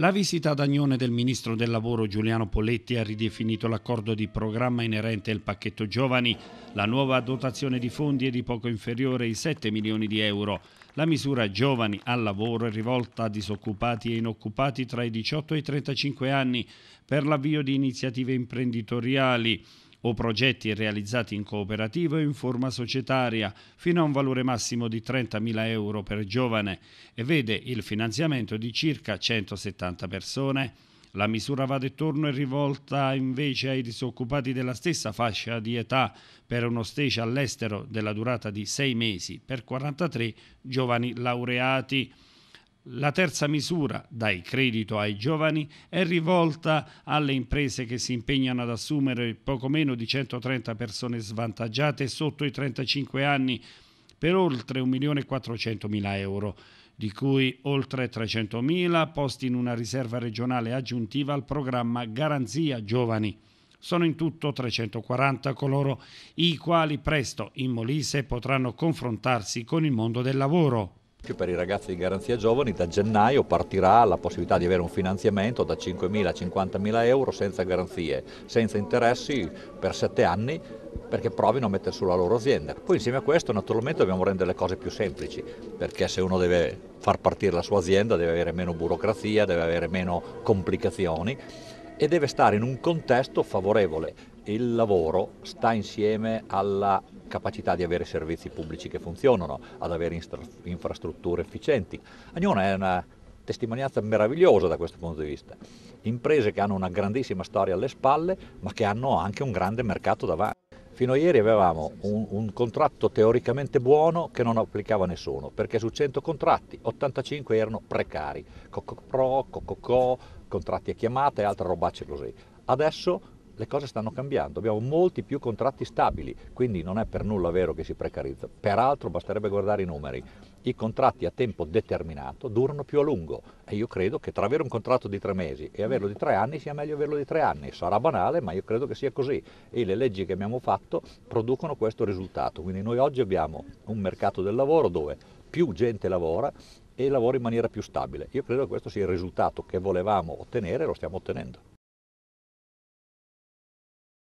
La visita ad Agnone del ministro del lavoro Giuliano Poletti ha ridefinito l'accordo di programma inerente al pacchetto giovani, la nuova dotazione di fondi è di poco inferiore ai 7 milioni di euro. La misura Giovani al lavoro è rivolta a disoccupati e inoccupati tra i 18 e i 35 anni per l'avvio di iniziative imprenditoriali o progetti realizzati in cooperativa o in forma societaria fino a un valore massimo di 30.000 euro per giovane e vede il finanziamento di circa 170 persone. La misura va d'attorno e rivolta invece ai disoccupati della stessa fascia di età per uno stage all'estero della durata di sei mesi per 43 giovani laureati. La terza misura, dai credito ai giovani, è rivolta alle imprese che si impegnano ad assumere poco meno di 130 persone svantaggiate sotto i 35 anni per oltre 1.400.000 euro, di cui oltre 300.000 posti in una riserva regionale aggiuntiva al programma Garanzia Giovani. Sono in tutto 340 coloro i quali presto in Molise potranno confrontarsi con il mondo del lavoro per i ragazzi di Garanzia Giovani da gennaio partirà la possibilità di avere un finanziamento da 5.000 a 50.000 euro senza garanzie, senza interessi per sette anni perché provino a mettere sulla loro azienda. Poi insieme a questo naturalmente dobbiamo rendere le cose più semplici, perché se uno deve far partire la sua azienda deve avere meno burocrazia, deve avere meno complicazioni e deve stare in un contesto favorevole. Il lavoro sta insieme alla capacità di avere servizi pubblici che funzionano, ad avere infrastrutture efficienti. Agnone è una testimonianza meravigliosa da questo punto di vista. Imprese che hanno una grandissima storia alle spalle, ma che hanno anche un grande mercato davanti. Fino a ieri avevamo un, un, contratto teoricamente buono che non applicava nessuno, perché su 100 contratti 85 erano precari, Cocopro, Cococò, contratti a chiamata e altre robacce così. Adesso le cose stanno cambiando, abbiamo molti più contratti stabili, quindi non è per nulla vero che si precarizza. Peraltro basterebbe guardare i numeri, i contratti a tempo determinato durano più a lungo e io credo che tra avere un contratto di tre mesi e averlo di tre anni sia meglio averlo di tre anni, sarà banale ma io credo che sia così e le leggi che abbiamo fatto producono questo risultato, quindi noi oggi abbiamo un mercato del lavoro dove più gente lavora e lavora in maniera più stabile. Io credo che questo sia il risultato che volevamo ottenere e lo stiamo ottenendo.